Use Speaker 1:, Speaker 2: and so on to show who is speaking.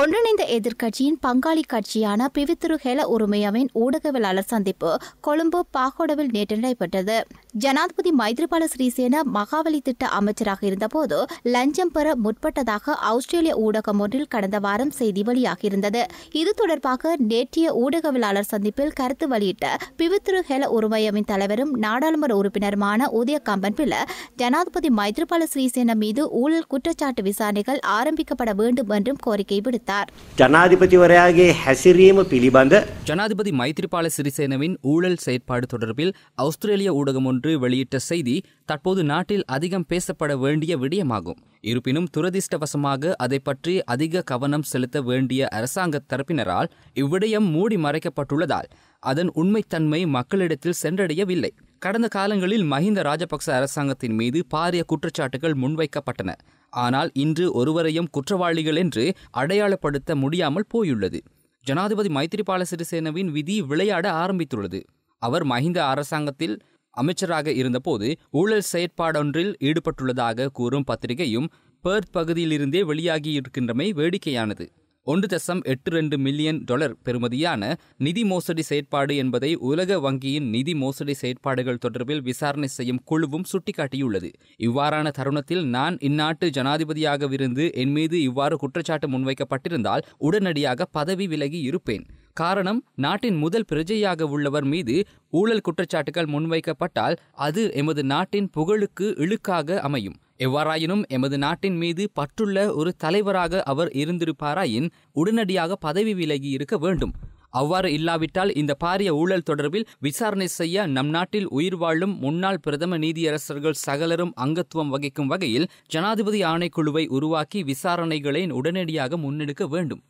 Speaker 1: ஒன்றிணைந்த எதிர்க்கட்சியின் பங்காளி கட்சியான பிவித்துரு ஹெல உரிமையவின் ஊடகவியலாளர் சந்திப்பு கொழும்பு பாகோடவில் நேற்று நடைபெற்றது ஜனாதிபதி மைத்ரிபால ஸ்ரீசேன மகாவலி திட்ட அமைச்சராக இருந்தபோது லஞ்சம் பெற முற்பட்டதாக ஆஸ்திரேலிய ஊடகம் ஒன்றில் கடந்த வாரம் செய்தி வெளியாகியிருந்தது இது தொடர்பாக நேற்றைய ஊடகவியலாளர் சந்திப்பில் கருத்து வெளியிட்ட பிவித்துரு ஹெல உரிமையவின் தலைவரும் நாடாளுமன்ற உறுப்பினருமான உதய கம்பன் பில ஜனாதிபதி மைத்ரிபால ஸ்ரீசேன மீது ஊழல் குற்றச்சாட்டு விசாரணைகள் ஆரம்பிக்கப்பட வேண்டும் என்றும் கோரிக்கை விடுத்தார் தெரிவித்தார்
Speaker 2: ஜனாதிபதிவரையாகிய ஹசிரீம் பிலிபந்த ஜனாதிபதி மைத்ரிபால சிறிசேனவின் ஊழல் செயற்பாடு தொடர்பில் ஆஸ்திரேலிய ஊடகம் ஒன்று வெளியிட்ட செய்தி தற்போது நாட்டில் அதிகம் பேசப்பட வேண்டிய விடயமாகும் இருப்பினும் துரதிர்ஷ்டவசமாக அதை பற்றி அதிக கவனம் செலுத்த வேண்டிய அரசாங்க தரப்பினரால் இவ்விடயம் மூடி மறைக்கப்பட்டுள்ளதால் அதன் உண்மைத்தன்மை மக்களிடத்தில் சென்றடையவில்லை கடந்த காலங்களில் மஹிந்த ராஜபக்ச அரசாங்கத்தின் மீது பாரிய குற்றச்சாட்டுகள் முன்வைக்கப்பட்டன ஆனால் இன்று ஒருவரையும் குற்றவாளிகள் என்று அடையாளப்படுத்த முடியாமல் போயுள்ளது ஜனாதிபதி மைத்திரிபால சிறிசேனவின் விதி விளையாட ஆரம்பித்துள்ளது அவர் மஹிந்த அரசாங்கத்தில் அமைச்சராக இருந்தபோது ஊழல் செயற்பாடொன்றில் ஈடுபட்டுள்ளதாக கூறும் பத்திரிகையும் பேர்த் பகுதியிலிருந்தே வெளியாகியிருக்கின்றமை வேடிக்கையானது ஒன்று தசம் எட்டு ரெண்டு மில்லியன் டாலர் பெறுமதியான நிதி மோசடி செயற்பாடு என்பதை உலக வங்கியின் நிதி மோசடி செயற்பாடுகள் தொடர்பில் விசாரணை செய்யும் குழுவும் சுட்டிக்காட்டியுள்ளது இவ்வாறான தருணத்தில் நான் இந்நாட்டு ஜனாதிபதியாகவிருந்து என் மீது இவ்வாறு குற்றச்சாட்டு முன்வைக்கப்பட்டிருந்தால் உடனடியாக பதவி விலகி இருப்பேன் காரணம் நாட்டின் முதல் பிரஜையாக உள்ளவர் மீது ஊழல் குற்றச்சாட்டுகள் முன்வைக்கப்பட்டால் அது எமது நாட்டின் புகழுக்கு இழுக்காக அமையும் எவ்வாறாயினும் எமது நாட்டின் மீது பற்றுள்ள ஒரு தலைவராக அவர் இருந்திருப்பாராயின் உடனடியாக பதவி விலகி இருக்க வேண்டும் அவ்வாறு இல்லாவிட்டால் இந்த பாரிய ஊழல் தொடர்பில் விசாரணை செய்ய நம் நாட்டில் உயிர் வாழும் முன்னாள் பிரதம நீதியரசர்கள் சகலரும் அங்கத்துவம் வகிக்கும் வகையில் ஜனாதிபதி ஆணைக்குழுவை உருவாக்கி விசாரணைகளை உடனடியாக முன்னெடுக்க வேண்டும்